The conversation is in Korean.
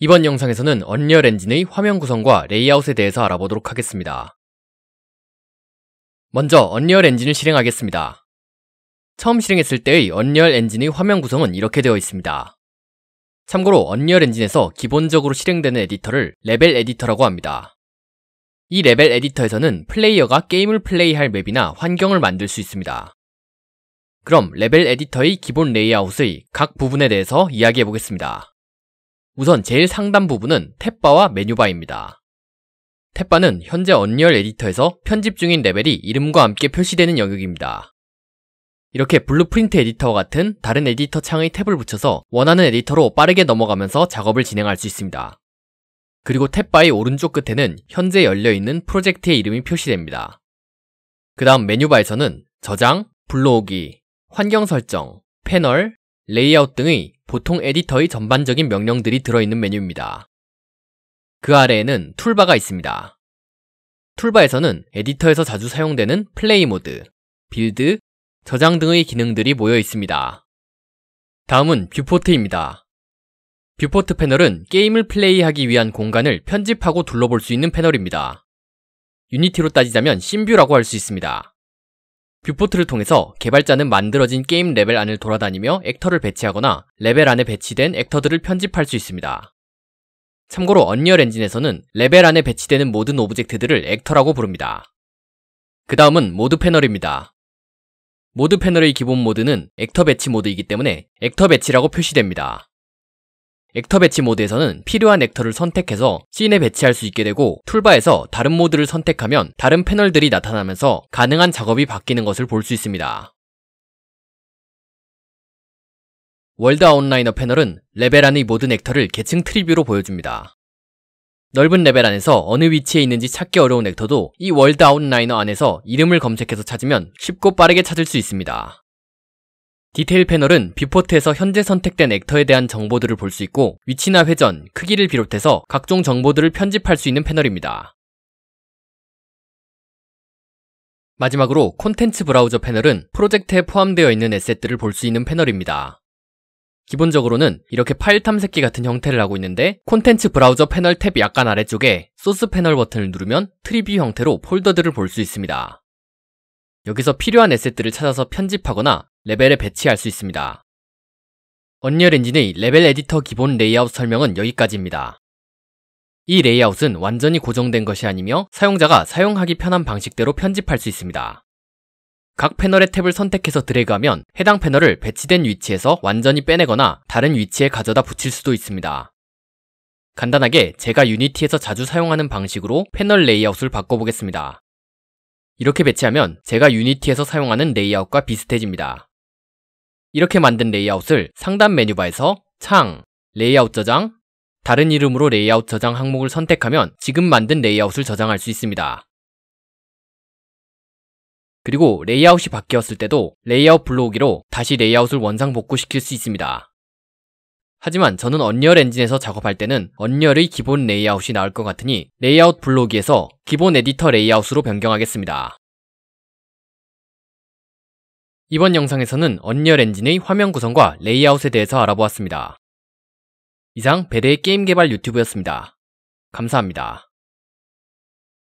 이번 영상에서는 언리얼 엔진의 화면 구성과 레이아웃에 대해서 알아보도록 하겠습니다. 먼저 언리얼 엔진을 실행하겠습니다. 처음 실행했을 때의 언리얼 엔진의 화면 구성은 이렇게 되어 있습니다. 참고로 언리얼 엔진에서 기본적으로 실행되는 에디터를 레벨 에디터라고 합니다. 이 레벨 에디터에서는 플레이어가 게임을 플레이할 맵이나 환경을 만들 수 있습니다. 그럼 레벨 에디터의 기본 레이아웃의 각 부분에 대해서 이야기해 보겠습니다. 우선 제일 상단 부분은 탭바와 메뉴바입니다. 탭바는 현재 언리얼 에디터에서 편집 중인 레벨이 이름과 함께 표시되는 영역입니다. 이렇게 블루프린트 에디터와 같은 다른 에디터 창의 탭을 붙여서 원하는 에디터로 빠르게 넘어가면서 작업을 진행할 수 있습니다. 그리고 탭바의 오른쪽 끝에는 현재 열려있는 프로젝트의 이름이 표시됩니다. 그 다음 메뉴바에서는 저장, 불러오기, 환경 설정, 패널, 레이아웃 등의 보통 에디터의 전반적인 명령들이 들어있는 메뉴입니다. 그 아래에는 툴바가 있습니다. 툴바에서는 에디터에서 자주 사용되는 플레이 모드, 빌드, 저장 등의 기능들이 모여 있습니다. 다음은 뷰포트입니다. 뷰포트 패널은 게임을 플레이하기 위한 공간을 편집하고 둘러볼 수 있는 패널입니다. 유니티로 따지자면 신뷰라고 할 수 있습니다. 뷰포트를 통해서 개발자는 만들어진 게임 레벨 안을 돌아다니며 액터를 배치하거나 레벨 안에 배치된 액터들을 편집할 수 있습니다. 참고로 언리얼 엔진에서는 레벨 안에 배치되는 모든 오브젝트들을 액터라고 부릅니다. 그 다음은 모드 패널입니다. 모드 패널의 기본 모드는 액터 배치 모드이기 때문에 액터 배치라고 표시됩니다. 액터 배치 모드에서는 필요한 액터를 선택해서 씬에 배치할 수 있게 되고 툴바에서 다른 모드를 선택하면 다른 패널들이 나타나면서 가능한 작업이 바뀌는 것을 볼 수 있습니다. 월드 아웃라이너 패널은 레벨 안의 모든 액터를 계층 트리뷰로 보여줍니다. 넓은 레벨 안에서 어느 위치에 있는지 찾기 어려운 액터도 이 월드 아웃라이너 안에서 이름을 검색해서 찾으면 쉽고 빠르게 찾을 수 있습니다. 디테일 패널은 뷰포트에서 현재 선택된 액터에 대한 정보들을 볼 수 있고 위치나 회전, 크기를 비롯해서 각종 정보들을 편집할 수 있는 패널입니다. 마지막으로 콘텐츠 브라우저 패널은 프로젝트에 포함되어 있는 에셋들을 볼 수 있는 패널입니다. 기본적으로는 이렇게 파일 탐색기 같은 형태를 하고 있는데 콘텐츠 브라우저 패널 탭 약간 아래쪽에 소스 패널 버튼을 누르면 트리뷰 형태로 폴더들을 볼 수 있습니다. 여기서 필요한 에셋들을 찾아서 편집하거나 레벨에 배치할 수 있습니다. 언리얼 엔진의 레벨 에디터 기본 레이아웃 설명은 여기까지입니다. 이 레이아웃은 완전히 고정된 것이 아니며 사용자가 사용하기 편한 방식대로 편집할 수 있습니다. 각 패널의 탭을 선택해서 드래그하면 해당 패널을 배치된 위치에서 완전히 빼내거나 다른 위치에 가져다 붙일 수도 있습니다. 간단하게 제가 유니티에서 자주 사용하는 방식으로 패널 레이아웃을 바꿔보겠습니다. 이렇게 배치하면 제가 유니티에서 사용하는 레이아웃과 비슷해집니다. 이렇게 만든 레이아웃을 상단 메뉴바에서 창, 레이아웃 저장, 다른 이름으로 레이아웃 저장 항목을 선택하면 지금 만든 레이아웃을 저장할 수 있습니다. 그리고 레이아웃이 바뀌었을 때도 레이아웃 불러오기로 다시 레이아웃을 원상 복구시킬 수 있습니다. 하지만 저는 언리얼 엔진에서 작업할 때는 언리얼의 기본 레이아웃이 나올 것 같으니 레이아웃 불러오기에서 기본 에디터 레이아웃으로 변경하겠습니다. 이번 영상에서는 언리얼 엔진의 화면 구성과 레이아웃에 대해서 알아보았습니다. 이상 베레의 게임 개발 유튜브였습니다. 감사합니다.